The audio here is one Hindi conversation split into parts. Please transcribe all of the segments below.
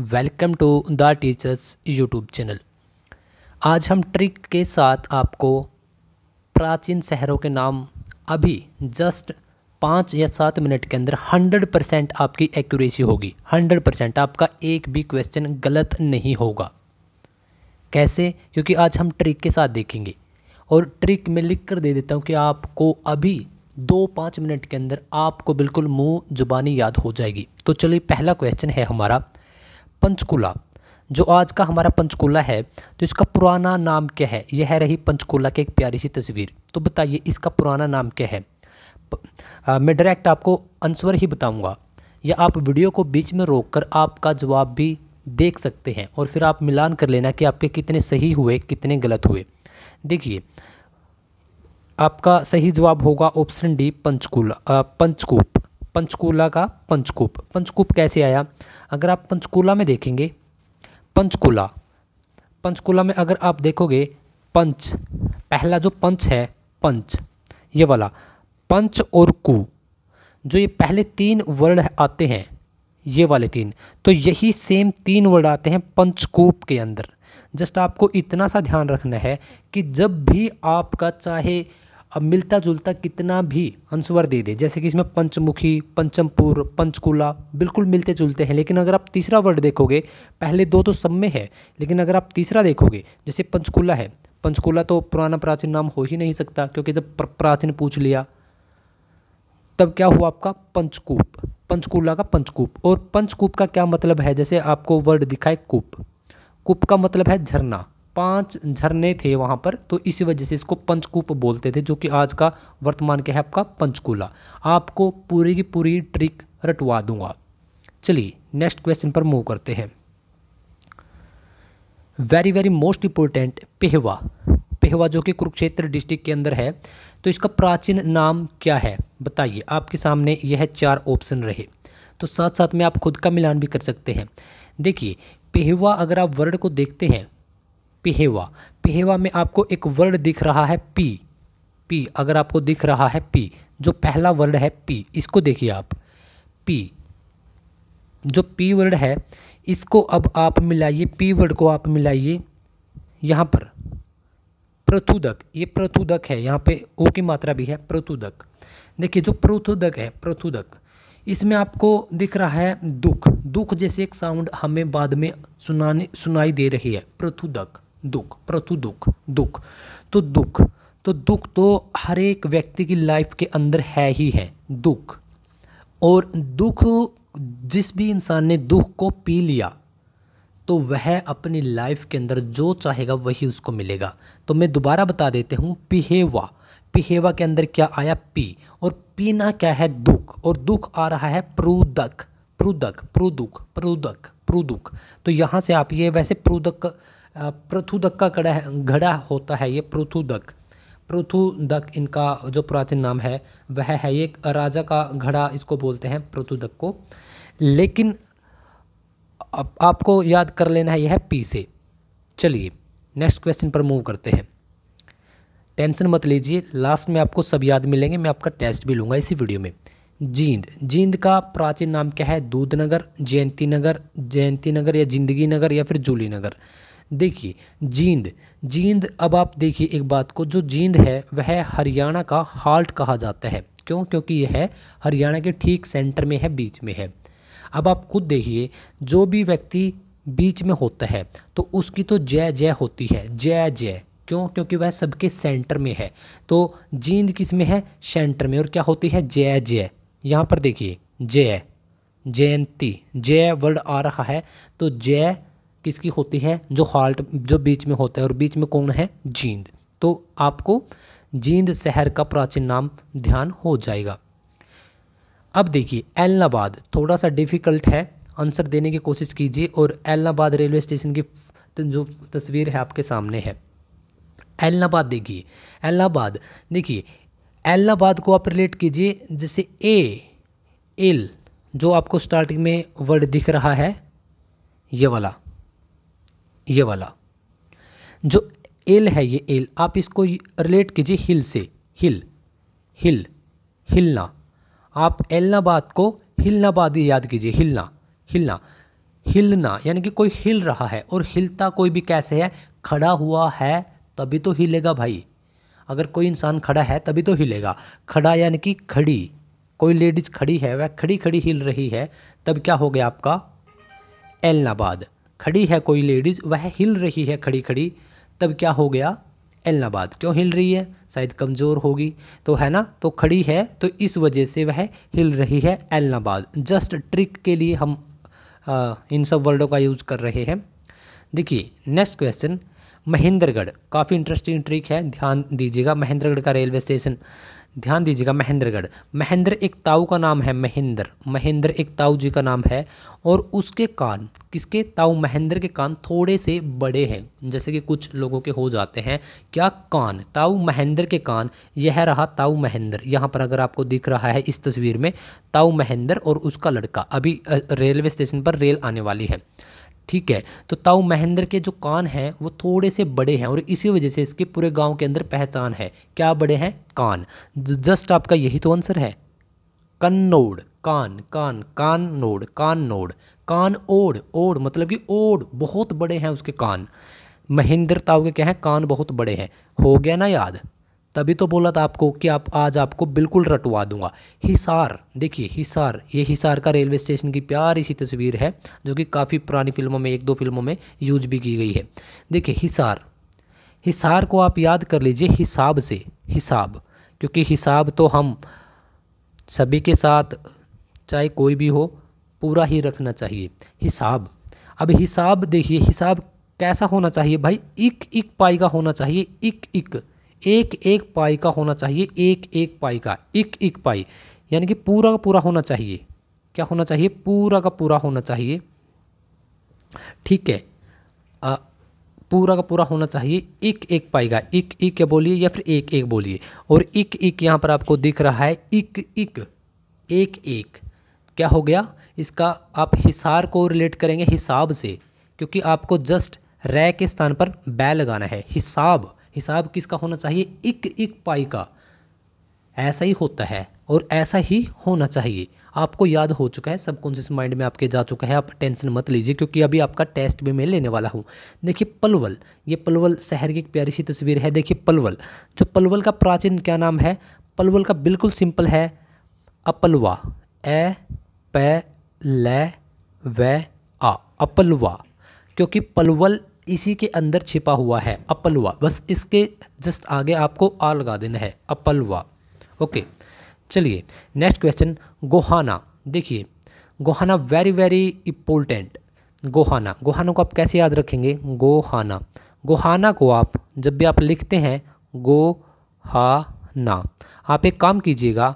welcome to the teachers YouTube channel आज हम ट्रिक के साथ आपको प्राचीन शहरों के नाम अभी जस्ट पाँच या सात मिनट के अंदर हंड्रेड परसेंट आपकी एक्यूरेसी होगी हंड्रेड परसेंट आपका एक भी क्वेश्चन गलत नहीं होगा कैसे क्योंकि आज हम ट्रिक के साथ देखेंगे और ट्रिक में लिख कर दे देता हूँ कि आपको अभी दो पाँच मिनट के अंदर आपको बिल्कुल मुंह जुबानी याद हो जाएगी तो चलिए पहला क्वेश्चन है हमारा पंचकूला जो आज का हमारा पंचकूला है तो इसका पुराना नाम क्या है यह है रही पंचकूला की एक प्यारी सी तस्वीर तो बताइए इसका पुराना नाम क्या है आ, मैं डायरेक्ट आपको आंसर ही बताऊंगा या आप वीडियो को बीच में रोककर आपका जवाब भी देख सकते हैं और फिर आप मिलान कर लेना कि आपके कितने सही हुए कितने गलत हुए देखिए आपका सही जवाब होगा ऑप्शन डी पंचकूला पंचकूप पंचकूला का पंचकूप पंचकूप कैसे आया अगर आप पंचकूला में देखेंगे पंचकूला पंचकूला में अगर आप देखोगे पंच पहला जो पंच है पंच ये वाला पंच और कु जो ये पहले तीन वर्ड आते हैं ये वाले तीन तो यही सेम तीन वर्ड आते हैं पंचकूप के अंदर जस्ट आपको इतना सा ध्यान रखना है कि जब भी आपका चाहे अब मिलता जुलता कितना भी अंशवर दे दे जैसे कि इसमें पंचमुखी पंचमपुर पंचकूला बिल्कुल मिलते जुलते हैं लेकिन अगर आप तीसरा वर्ड देखोगे पहले दो तो सब में है लेकिन अगर आप तीसरा देखोगे जैसे पंचकूला है पंचकूला तो पुराना प्राचीन नाम हो ही नहीं सकता क्योंकि जब प्राचीन पूछ लिया तब क्या हुआ आपका पंचकूप पंचकूला का पंचकूप और पंचकूप का क्या मतलब है जैसे आपको वर्ड दिखाए कूप कूप का मतलब है झरना पांच झरने थे वहाँ पर तो इसी वजह से इसको पंचकूप बोलते थे जो कि आज का वर्तमान क्या है आपका पंचकूला आपको पूरी की पूरी ट्रिक रटवा दूंगा चलिए नेक्स्ट क्वेश्चन पर मूव करते हैं very very most important Pehowa Pehowa जो कि कुरुक्षेत्र डिस्ट्रिक्ट के अंदर है तो इसका प्राचीन नाम क्या है बताइए आपके सामने यह चार ऑप्शन रहे तो साथ साथ में आप खुद का मिलान भी कर सकते हैं देखिए पेहवा अगर आप वर्ड को देखते हैं पिहेवा पिहेवा में आपको एक वर्ड दिख रहा है पी पी अगर आपको दिख रहा है पी जो पहला वर्ड है पी इसको देखिए आप पी जो पी वर्ड है इसको अब आप मिलाइए पी वर्ड को आप मिलाइए यहाँ पर प्रथुदक ये प्रथुदक है यहाँ पे ओ की मात्रा भी है प्रथुदक देखिए जो प्रथुदक है प्रथुदक इसमें आपको दिख रहा है दुख दुख जैसे एक साउंड हमें बाद में सुनाने सुनाई दे रही है प्रथुदक दुख प्रतु दुख दुख तो दुख तो दुख तो हर एक व्यक्ति की लाइफ के अंदर है ही है दुख और दुख जिस भी इंसान ने दुख को पी लिया तो वह अपनी लाइफ के अंदर जो चाहेगा वही उसको मिलेगा तो मैं दोबारा बता देते हूँ पिहेवा पिहेवा के अंदर क्या आया पी और पीना क्या है दुख और दुख आ रहा है प्रूदक प्रूदक प्रूदुख प्रूदक प्रूदुख तो यहाँ से आप ये वैसे प्रूदक पृथुदक का है, घड़ा होता है ये पृथुदक पृथुदक इनका जो प्राचीन नाम है वह है ये राजा का घड़ा इसको बोलते हैं पृथुदक को लेकिन आप, आपको याद कर लेना है यह है पी से चलिए नेक्स्ट क्वेश्चन पर मूव करते हैं टेंशन मत लीजिए लास्ट में आपको सब याद मिलेंगे मैं आपका टेस्ट भी लूँगा इसी वीडियो में जींद जींद का प्राचीन नाम क्या है दूध नगर जयंती नगर जयंती नगर या जिंदगी नगर या फिर जूली नगर देखिए जींद जींद अब आप देखिए एक बात को जो जींद है वह हरियाणा का हाल्ट कहा जाता है क्यों क्योंकि यह हरियाणा के ठीक सेंटर में है बीच में है अब आप खुद देखिए जो भी व्यक्ति बीच में होता है तो उसकी तो जय जय होती है जय जय क्यों क्योंकि वह सबके सेंटर में है तो जींद किस में है सेंटर में और क्या होती है जय जय यहाँ पर देखिए जय जयंती जय वर्ड आ रहा है तो जय किसकी होती है जो हॉल्ट जो बीच में होता है और बीच में कौन है जींद तो आपको जींद शहर का प्राचीन नाम ध्यान हो जाएगा अब देखिए एलनाबाद थोड़ा सा डिफ़िकल्ट है आंसर देने की कोशिश कीजिए और एलनाबाद रेलवे स्टेशन की जो तस्वीर है आपके सामने है एलनाबाद देखिए एलनाबाद देखिए एलनाबाद को आप रिलेट कीजिए जैसे ए एल जो आपको स्टार्टिंग में वर्ड दिख रहा है ये वाला ये वाला जो एल है ये एल आप इसको रिलेट कीजिए हिल से हिल हिल हिलना आप एलनाबाद को हिलनाबाद याद कीजिए हिलना हिलना हिलना यानी कि कोई हिल रहा है और हिलता कोई भी कैसे है खड़ा हुआ है तभी तो हिलेगा भाई अगर कोई इंसान खड़ा है तभी तो हिलेगा खड़ा यानी कि खड़ी कोई लेडीज़ खड़ी है वह खड़ी खड़ी हिल रही है तब क्या हो गया आपका एलनाबाद खड़ी है कोई लेडीज़ वह हिल रही है खड़ी खड़ी तब क्या हो गया एलनाबाद क्यों हिल रही है शायद कमज़ोर होगी तो है ना तो खड़ी है तो इस वजह से वह हिल रही है एलनाबाद जस्ट ट्रिक के लिए हम आ, इन सब वर्डों का यूज़ कर रहे हैं देखिए नेक्स्ट क्वेश्चन महेंद्रगढ़ काफ़ी इंटरेस्टिंग ट्रिक है ध्यान दीजिएगा महेंद्रगढ़ का रेलवे स्टेशन ध्यान दीजिएगा महेंद्रगढ़ महेंद्र एक ताऊ का नाम है महेंद्र महेंद्र एक ताऊ जी का नाम है और उसके कान किसके ताऊ महेंद्र के कान थोड़े से बड़े हैं जैसे कि कुछ लोगों के हो जाते हैं क्या कान ताऊ महेंद्र के कान यह रहा ताऊ महेंद्र यहाँ पर अगर आपको दिख रहा है इस तस्वीर में ताऊ महेंद्र और उसका लड़का अभी रेलवे स्टेशन पर रेल आने वाली है ठीक है तो ताऊ महेंद्र के जो कान हैं वो थोड़े से बड़े हैं और इसी वजह से इसके पूरे गांव के अंदर पहचान है क्या बड़े हैं कान जस्ट आपका यही तो आंसर है कन्नौड़ कान कान कान नोड कान नोड कान ओड ओड मतलब कि ओड बहुत बड़े हैं उसके कान महेंद्र ताऊ के क्या हैं कान बहुत बड़े हैं हो गया ना याद तभी तो बोला था आपको कि आप आज आपको बिल्कुल रटवा दूंगा हिसार देखिए हिसार ये हिसार का रेलवे स्टेशन की प्यारी सी तस्वीर है जो कि काफ़ी पुरानी फिल्मों में एक दो फिल्मों में यूज भी की गई है देखिए हिसार हिसार को आप याद कर लीजिए हिसाब से हिसाब क्योंकि हिसाब तो हम सभी के साथ चाहे कोई भी हो पूरा ही रखना चाहिए हिसाब अब हिसाब देखिए हिसाब कैसा होना चाहिए भाई एक एक पाई का होना चाहिए एक एक एक एक पाई का होना चाहिए एक एक पाई का एक एक पाई यानी कि पूरा का पूरा होना चाहिए क्या होना चाहिए पूरा का पूरा होना चाहिए ठीक है आ, पूरा का पूरा होना चाहिए एक एक पाई का एक एक क्या बोलिए या फिर एक एक बोलिए और एक एक यहाँ पर आपको दिख रहा है एक एक एक एक क्या हो गया इसका आप हिसार को रिलेट करेंगे हिसाब से क्योंकि आपको जस्ट रै के स्थान पर बै लगाना है हिसाब हिसाब किसका होना चाहिए एक एक पाई का ऐसा ही होता है और ऐसा ही होना चाहिए आपको याद हो चुका है सबकॉन्शियस माइंड में आपके जा चुका है आप टेंशन मत लीजिए क्योंकि अभी आपका टेस्ट भी मैं लेने वाला हूँ देखिए पलवल ये पलवल शहर की एक प्यारी सी तस्वीर है देखिए पलवल जो पलवल का प्राचीन क्या नाम है पलवल का बिल्कुल सिंपल है अपलवा ए प ल व आ अपलवा क्योंकि पलवल इसी के अंदर छिपा हुआ है अपलवा बस इसके जस्ट आगे आपको आ लगा देना है अपलवा ओके चलिए नेक्स्ट क्वेश्चन गोहाना देखिए Gohana very very important Gohana Gohana को आप कैसे याद रखेंगे गोहाना गोहाना को आप जब भी आप लिखते हैं गो ना आप एक काम कीजिएगा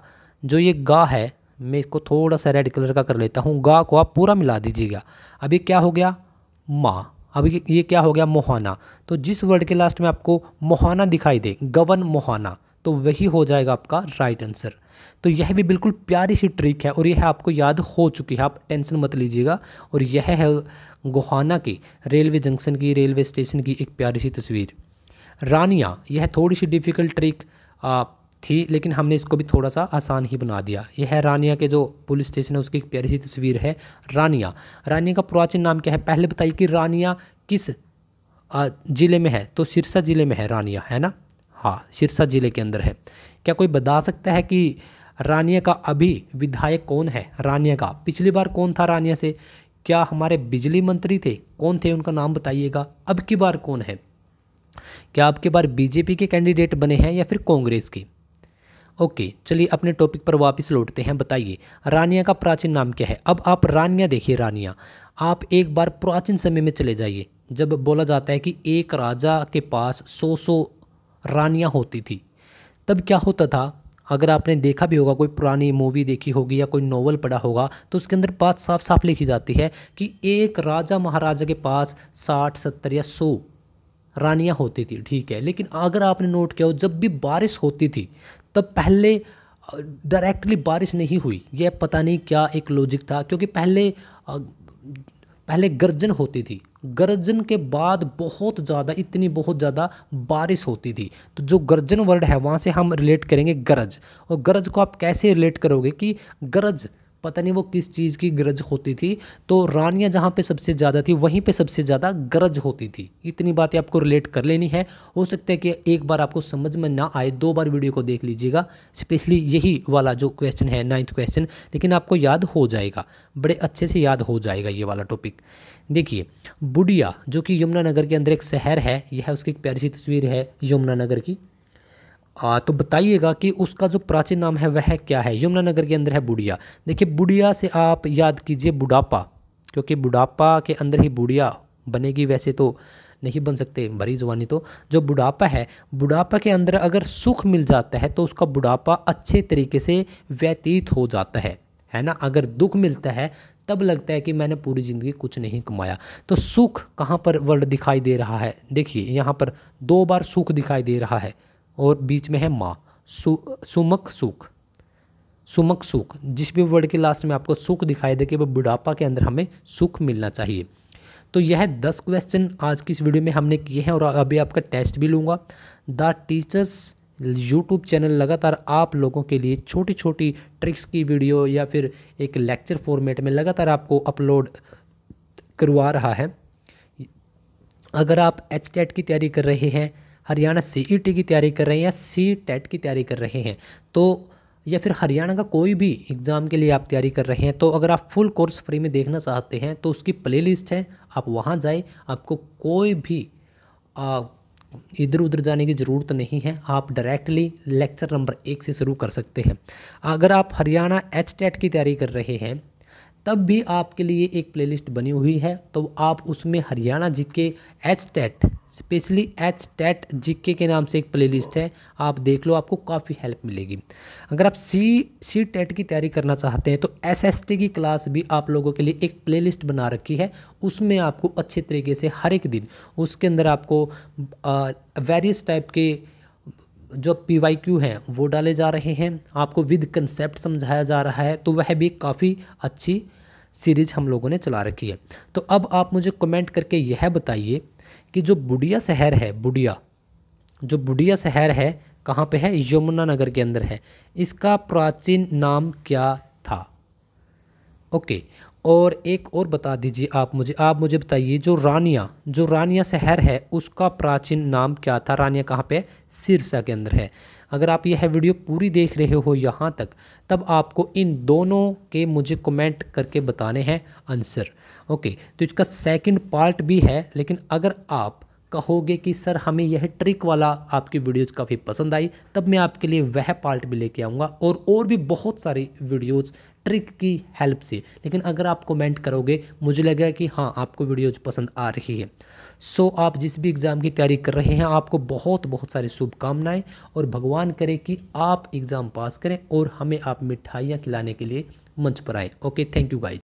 जो ये गा है मैं इसको थोड़ा सा रेड कलर का कर लेता हूँ गा को आप पूरा मिला दीजिएगा अभी क्या हो गया माँ अभी ये क्या हो गया मोहाना तो जिस वर्ड के लास्ट में आपको मोहाना दिखाई दे गवन मोहाना तो वही हो जाएगा आपका राइट आंसर तो यह भी बिल्कुल प्यारी सी ट्रिक है और यह आपको याद हो चुकी है आप टेंशन मत लीजिएगा और यह है गोहाना की रेलवे जंक्शन की रेलवे स्टेशन की एक प्यारी सी तस्वीर रानिया यह थोड़ी सी डिफ़िकल्ट ट्रिक थी लेकिन हमने इसको भी थोड़ा सा आसान ही बना दिया यह है रानिया के जो पुलिस स्टेशन है उसकी एक प्यारी सी तस्वीर है रानिया रानिया का प्राचीन नाम क्या है पहले बताइए कि रानिया किस ज़िले में है तो सिरसा ज़िले में है रानिया है ना हाँ सिरसा ज़िले के अंदर है क्या कोई बता सकता है कि रानिया का अभी विधायक कौन है रानिया का पिछली बार कौन था रानिया से क्या हमारे बिजली मंत्री थे कौन थे उनका नाम बताइएगा अब की बार कौन है क्या आपके बार बीजेपी के कैंडिडेट बने हैं या फिर कांग्रेस की ओके चलिए अपने टॉपिक पर वापस लौटते हैं बताइए रानिया का प्राचीन नाम क्या है अब आप रानिया देखिए रानिया आप एक बार प्राचीन समय में चले जाइए जब बोला जाता है कि एक राजा के पास सौ सौ रानियाँ होती थी तब क्या होता था अगर आपने देखा भी होगा कोई पुरानी मूवी देखी होगी या कोई नोवेल पढ़ा होगा तो उसके अंदर बात साफ साफ लिखी जाती है कि एक राजा महाराजा के पास साठ सत्तर या सौ रानियाँ होती थी ठीक है लेकिन अगर आपने नोट किया हो जब भी बारिश होती थी तब पहले डायरेक्टली बारिश नहीं हुई यह पता नहीं क्या एक लॉजिक था क्योंकि पहले पहले गर्जन होती थी गर्जन के बाद बहुत ज़्यादा इतनी बहुत ज़्यादा बारिश होती थी तो जो गर्जन वर्ड है वहाँ से हम रिलेट करेंगे गरज और गरज को आप कैसे रिलेट करोगे कि गरज पता नहीं वो किस चीज़ की गरज होती थी तो रानियाँ जहाँ पे सबसे ज़्यादा थी वहीं पे सबसे ज़्यादा गरज होती थी इतनी बातें आपको रिलेट कर लेनी है हो सकता है कि एक बार आपको समझ में ना आए दो बार वीडियो को देख लीजिएगा स्पेशली यही वाला जो क्वेश्चन है नाइन्थ क्वेश्चन लेकिन आपको याद हो जाएगा बड़े अच्छे से याद हो जाएगा ये वाला टॉपिक देखिए बुढ़िया जो कि यमुनानगर के अंदर एक शहर है यह उसकी एक प्यारी सी तस्वीर है यमुनानगर की आ, तो बताइएगा कि उसका जो प्राचीन नाम है वह क्या है यमुनानगर के अंदर है बुढ़िया देखिए बुढ़िया से आप याद कीजिए बुढ़ापा क्योंकि बुढ़ापा के अंदर ही बुढ़िया बनेगी वैसे तो नहीं बन सकते भरी जवानी तो जो बुढ़ापा है बुढ़ापा के अंदर अगर सुख मिल जाता है तो उसका बुढ़ापा अच्छे तरीके से व्यतीत हो जाता है है ना अगर दुख मिलता है तब लगता है कि मैंने पूरी ज़िंदगी कुछ नहीं कमाया तो सुख कहाँ पर वर्ड दिखाई दे रहा है देखिए यहाँ पर दो बार सुख दिखाई दे रहा है और बीच में है माँ सु, सुमक सुख सुमक सुख जिस भी वर्ड के लास्ट में आपको सुख दिखाई दे कि वह बुढ़ापा के अंदर हमें सुख मिलना चाहिए तो यह दस क्वेश्चन आज की इस वीडियो में हमने किए हैं और अभी आपका टेस्ट भी लूँगा द टीचर्स यूट्यूब चैनल लगातार आप लोगों के लिए छोटी छोटी ट्रिक्स की वीडियो या फिर एक लेक्चर फॉर्मेट में लगातार आपको अपलोड करवा रहा है अगर आप एच की तैयारी कर रहे हैं हरियाणा सीईटी e की तैयारी कर रहे हैं या सी टेट e e की तैयारी कर रहे हैं तो या फिर हरियाणा का कोई भी एग्ज़ाम के लिए आप तैयारी कर रहे हैं तो अगर आप फुल कोर्स फ्री में देखना चाहते हैं तो उसकी प्लेलिस्ट है आप वहाँ जाए आपको कोई भी इधर उधर जाने की ज़रूरत नहीं है आप डायरेक्टली लेक्चर नंबर एक से शुरू कर सकते हैं अगर आप हरियाणा एच की तैयारी कर रहे हैं तब भी आपके लिए एक प्लेलिस्ट बनी हुई है तो आप उसमें Haryana GK H TET specially H TET GK के नाम से एक प्लेलिस्ट है आप देख लो आपको काफ़ी हेल्प मिलेगी अगर आप सी सी टेट की तैयारी करना चाहते हैं तो एस एस टी की क्लास भी आप लोगों के लिए एक प्लेलिस्ट बना रखी है उसमें आपको अच्छे तरीके से हर एक दिन उसके अंदर आपको वेरियस टाइप के जो पी वाई क्यू हैं वो डाले जा रहे हैं आपको विद कंसेप्ट समझाया जा रहा है तो वह भी काफ़ी अच्छी सीरीज हम लोगों ने चला रखी है तो अब आप मुझे कमेंट करके यह बताइए कि जो बुढ़िया शहर है बुढ़िया जो बुढ़िया शहर है कहाँ पे है यमुनानगर के अंदर है इसका प्राचीन नाम क्या था ओके और एक और बता दीजिए आप मुझे आप मुझे बताइए जो रानिया जो रानिया शहर है उसका प्राचीन नाम क्या था रानिया कहाँ पे सिरसा के अंदर है अगर आप यह वीडियो पूरी देख रहे हो यहाँ तक तब आपको इन दोनों के मुझे कमेंट करके बताने हैं आंसर ओके तो इसका सेकंड पार्ट भी है लेकिन अगर आप कहोगे कि सर हमें यह ट्रिक वाला आपकी वीडियोस काफ़ी पसंद आई तब मैं आपके लिए वह पार्ट भी लेके आऊँगा और और भी बहुत सारी वीडियोस ट्रिक की हेल्प से लेकिन अगर आप कमेंट करोगे मुझे लगेगा कि हाँ आपको वीडियोज पसंद आ रही है सो so, आप जिस भी एग्ज़ाम की तैयारी कर रहे हैं आपको बहुत बहुत सारी शुभकामनाएं और भगवान करे कि आप एग्ज़ाम पास करें और हमें आप मिठाइयाँ खिलाने के लिए मंच पर आए ओके थैंक यू गाइज